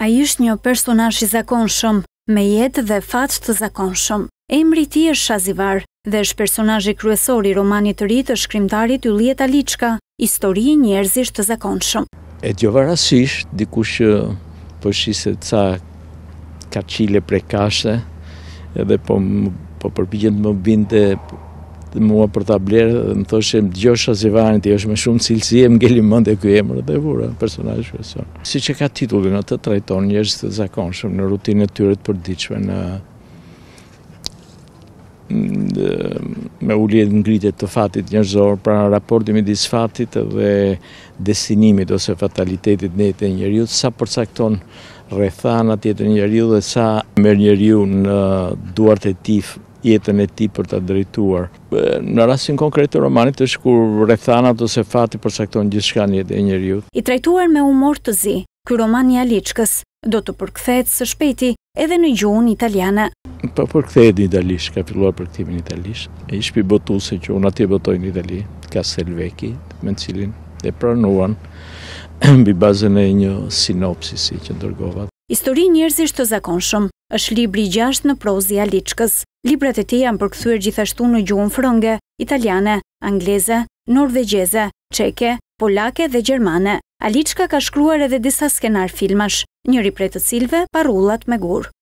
A ishtë një personash i zakon shumë, me jetë dhe faqë të zakon shumë. Emri ti është Shazivar dhe është personash i kryesor i romanit të rritë është krimtarit Julieta Lichka, histori njerëzisht të zakon shumë. E tjo varasish, dikush përshise ca kachile prekashe, edhe po, po përpijen më binde të mua për ta blerë dhe më thoshe më gjosh a zivarin është me shumë cilësi e më gjeli mënd e kuj emrë dhe vura, personaj shpeson. Si që ka titullin atë të trajton njështë të zakonshëm në rutinë të tyret për diqme në me ulljet ngritjet të fatit njërzor, pra raporti me disë fatit dhe destinimit ose fatalitetit në jetë e njëriu, sa përcakton rrethanat jetë e njëriu dhe sa merë njëriu në duart e tif jetën e ti për të drejtuar. Në rrasin konkretë të romanit është kur rethanat ose fati përcakton gjithë shka një jetë e njëriu. I trajtuar me umor të zi, kërë roman një aliqkës, do të përkthet së shpeti edhe në gjuhën italiana. Po për po, këthe e një italisht, ka filluar për këtimin italisht. E ishë për botu se që unë atje botoj një itali, ka Selveki, me në cilin e pranuan, mbi bazën e një sinopsisi që ndërgovat. Histori njërzisht të zakonshëm është libri gjasht në prozi a liqkës. Librat e ti janë përkëthyër gjithashtu në gjuhën frënge, italiane, angleze, norvegjeze, qeke, polake dhe gjermane. Aliçka ka shkruar edhe disa skenar filmash, njëri prej të cilëve Parullat me gur.